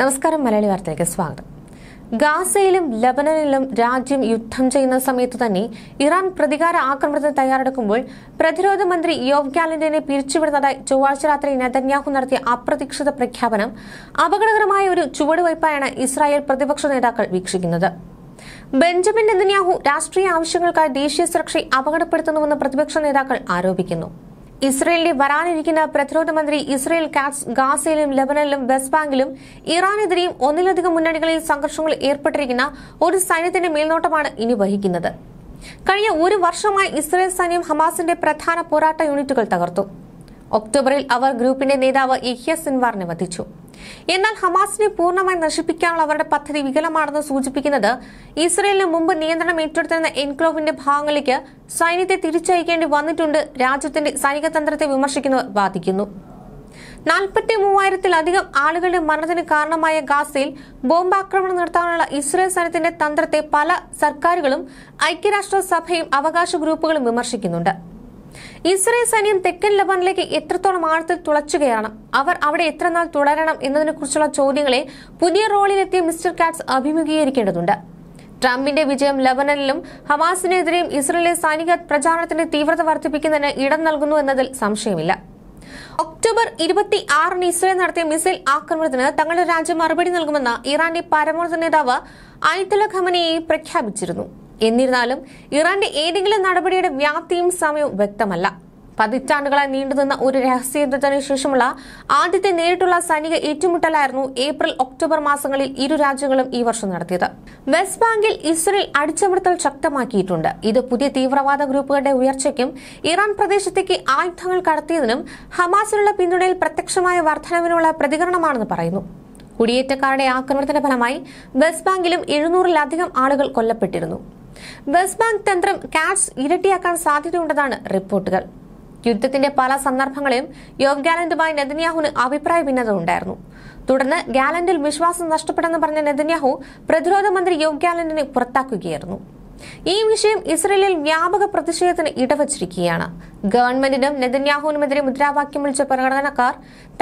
നമസ്കാരം മലയാളി വാർത്തയിലേക്ക് സ്വാഗതം ഗാസയിലും ലബനനിലും രാജ്യം യുദ്ധം ചെയ്യുന്ന സമയത്ത് തന്നെ ഇറാൻ പ്രതികാര ആക്രമണത്തിന് തയ്യാറെടുക്കുമ്പോൾ പ്രതിരോധ മന്ത്രി യോവ് ഗാലന്റിനെ പിരിച്ചുവിടുന്നതായി ചൊവ്വാഴ്ച രാത്രി നെതന്യാഹു നടത്തിയ അപ്രതീക്ഷിത പ്രഖ്യാപനം അപകടകരമായ ഒരു ചുവടുവയ്പായാണ് ഇസ്രായേൽ പ്രതിപക്ഷ നേതാക്കൾ വീക്ഷിക്കുന്നത് ബെഞ്ചമിൻ നെതന്യാഹു രാഷ്ട്രീയ ആവശ്യങ്ങൾക്കായി ദേശീയ സുരക്ഷയെ അപകടപ്പെടുത്തുന്നുവെന്ന് പ്രതിപക്ഷ നേതാക്കൾ ആരോപിക്കുന്നു ഇസ്രയേലിന്റെ വരാനിരിക്കുന്ന പ്രതിരോധ മന്ത്രി ഇസ്രയേൽ കാറ്റ്സ് ഗാസയിലും ലെബനനിലും വെസ്റ്റ് ബാങ്കിലും ഇറാനെതിരെയും ഒന്നിലധികം മുന്നണികളിൽ സംഘർഷങ്ങൾ ഏർപ്പെട്ടിരിക്കുന്ന ഒരു സൈന്യത്തിന്റെ മേൽനോട്ടമാണ് ഇനി വഹിക്കുന്നത് കഴിഞ്ഞ ഒരു വർഷമായി ഇസ്രയേൽ സൈന്യം ഹമാസിന്റെ പ്രധാന പോരാട്ട യൂണിറ്റുകൾ തകർത്തു ഒക്ടോബറിൽ അവർ ഗ്രൂപ്പിന്റെ നേതാവ് ഇഹ്യ സിൻവാറിനെ വധിച്ചു എന്നാൽ ഹമാസിനെ പൂർണ്ണമായി നശിപ്പിക്കാനുള്ള അവരുടെ പദ്ധതി വികലമാണെന്ന് സൂചിപ്പിക്കുന്നത് ഇസ്രയേലിന് മുമ്പ് നിയന്ത്രണം ഏറ്റെടുത്തിരുന്ന എൻക്ലോവിന്റെ ഭാഗങ്ങളിലേക്ക് സൈന്യത്തെ തിരിച്ചയക്കേണ്ടി വന്നിട്ടുണ്ട് രാജ്യത്തിന്റെ സൈനിക തന്ത്രത്തെ വിമർശിക്കുന്നവർ വാദിക്കുന്നു നാൽപ്പത്തി മൂവായിരത്തിലധികം ആളുകളുടെ മരണത്തിന് കാരണമായ ഗാസയിൽ ബോംബാക്രമണം നടത്താനുള്ള ഇസ്രയേൽ സൈന്യത്തിന്റെ തന്ത്രത്തെ പല സർക്കാരുകളും ഐക്യരാഷ്ട്രസഭയും അവകാശ ഗ്രൂപ്പുകളും വിമർശിക്കുന്നുണ്ട് ഇസ്രയേൽ സൈന്യം തെക്കൻ ലബനിലേക്ക് എത്രത്തോളം ആഴത്തിൽ തുളച്ചുകയാണ് അവർ അവിടെ എത്രനാൾ തുടരണം കുറിച്ചുള്ള ചോദ്യങ്ങളെ പുതിയ റോളിലെത്തിയ മിസ്റ്റർ കാറ്റ്സ് അഭിമുഖീകരിക്കേണ്ടതുണ്ട് ട്രംപിന്റെ വിജയം ലബനനിലും ഹമാസിനെതിരെയും ഇസ്രയേലിലെ സൈനിക പ്രചാരണത്തിന്റെ തീവ്രത വർദ്ധിപ്പിക്കുന്നതിന് ഇടം നൽകുന്നു എന്നതിൽ സംശയമില്ല ഒക്ടോബർ ഇരുപത്തി ആറിന് ഇസ്രയേൽ നടത്തിയ മിസൈൽ ആക്രമണത്തിന് തങ്ങളുടെ രാജ്യം മറുപടി നൽകുമെന്ന് ഇറാന്റെ പരമോന്നത നേതാവ് ഐതുല ഖമനയെ പ്രഖ്യാപിച്ചിരുന്നു എന്നിരുന്നാലും ഇറാന്റെ ഏതെങ്കിലും നടപടിയുടെ വ്യാപ്തിയും സമയവും വ്യക്തമല്ല പതിറ്റാണ്ടുകളായി നീണ്ടുനിന്ന ഒരു രഹസ്യ ശേഷമുള്ള ആദ്യത്തെ നേരിട്ടുള്ള സൈനിക ഏറ്റുമുട്ടലായിരുന്നു ഏപ്രിൽ ഒക്ടോബർ മാസങ്ങളിൽ ഇരു രാജ്യങ്ങളും ഈ വർഷം നടത്തിയത് വെസ്റ്റ് ബാങ്കിൽ ഇസ്രയേൽ അടിച്ചമർത്തൽ ശക്തമാക്കിയിട്ടുണ്ട് ഇത് പുതിയ തീവ്രവാദ ഗ്രൂപ്പുകളുടെ ഉയർച്ചയ്ക്കും ഇറാൻ പ്രദേശത്തേക്ക് ആയുധങ്ങൾ കടത്തിയതിനും ഹമാസിനുള്ള പിന്തുണയിൽ പ്രത്യക്ഷമായ വർധനവിനുള്ള പ്രതികരണമാണെന്ന് പറയുന്നു കുടിയേറ്റക്കാരുടെ ആക്രമണത്തിന്റെ ഫലമായി വെസ്റ്റ് ബാങ്കിലും എഴുന്നൂറിലധികം ആളുകൾ കൊല്ലപ്പെട്ടിരുന്നു വെസ്റ്റ് ബാങ്ക് തന്ത്രം കാറ്റ്സ് ഇരട്ടിയാക്കാൻ സാധ്യതയുണ്ടെന്നാണ് റിപ്പോർട്ടുകൾ യുദ്ധത്തിന്റെ പല സന്ദർഭങ്ങളിലും യോഗ് ഗാലന്റുമായി നെതന്യാഹുവിന് അഭിപ്രായ ഭിന്നത ഉണ്ടായിരുന്നു തുടർന്ന് ഗാലന്റിൽ വിശ്വാസം നഷ്ടപ്പെട്ടെന്ന് പറഞ്ഞ നെതന്യാഹു പ്രതിരോധ മന്ത്രി യോഗ് ഗാലന്റിനെ പുറത്താക്കുകയായിരുന്നു ഈ വിഷയം ഇസ്രയേലിൽ വ്യാപക പ്രതിഷേധത്തിന് ഇടവച്ചിരിക്കുകയാണ് ഗവൺമെന്റിനും നെതന്യാഹുവിനുമെതിരെ മുദ്രാവാക്യം വിളിച്ച പ്രകടനക്കാർ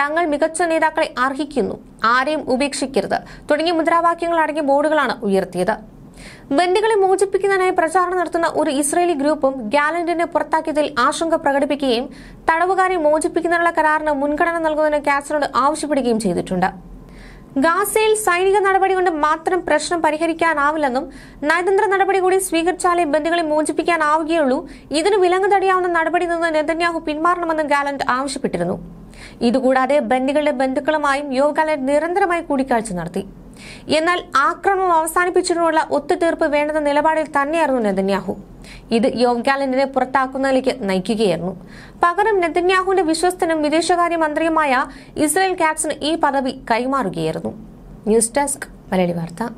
തങ്ങൾ മികച്ച നേതാക്കളെ അർഹിക്കുന്നു ആരെയും ഉപേക്ഷിക്കരുത് തുടങ്ങിയ മുദ്രാവാക്യങ്ങൾ അടങ്ങിയ ബോർഡുകളാണ് ഉയർത്തിയത് ബന്ദികളെ മോചിപ്പിക്കുന്നതിനായി പ്രചാരണം നടത്തുന്ന ഒരു ഇസ്രയേലി ഗ്രൂപ്പും ഗാലന്റിനെ പുറത്താക്കിയതിൽ ആശങ്ക പ്രകടിപ്പിക്കുകയും തടവുകാരെ മോചിപ്പിക്കുന്നതിനുള്ള കരാറിന് മുൻഗണന നൽകുന്നതിന് കാസിനോട് ആവശ്യപ്പെടുകയും ചെയ്തിട്ടുണ്ട് ഗാസയിൽ സൈനിക നടപടി കൊണ്ട് മാത്രം പ്രശ്നം പരിഹരിക്കാനാവില്ലെന്നും നയതന്ത്ര നടപടി കൂടി സ്വീകരിച്ചാലേ ബന്ദികളെ മോചിപ്പിക്കാനാവുകയുള്ളൂ ഇതിന് വിലങ്ങ് തടിയാവുന്ന നടപടി നിന്ന് നെതന്യാഹു പിന്മാറണമെന്നും ഗാലന്റ് ആവശ്യപ്പെട്ടിരുന്നു ഇതുകൂടാതെ ബന്ദികളുടെ ബന്ധുക്കളുമായും യോഗാലന്റ് നിരന്തരമായി കൂടിക്കാഴ്ച നടത്തി എന്നാൽ ആക്രമണം അവസാനിപ്പിച്ചതിനുള്ള ഒത്തുതീർപ്പ് വേണ്ടെന്ന നിലപാടിൽ തന്നെയായിരുന്നു നെതന്യാഹു ഇത് യോഗ്യാലിനെ പുറത്താക്കുന്നതിലേക്ക് നയിക്കുകയായിരുന്നു പകരം നെതന്യാഹുവിന്റെ വിശ്വസ്തനും വിദേശകാര്യ മന്ത്രിയുമായ ഇസ്രയേൽ കാറ്റ്സിന് ഈ പദവി കൈമാറുകയായിരുന്നു ന്യൂസ് ഡെസ്ക് മലയാളി വാർത്ത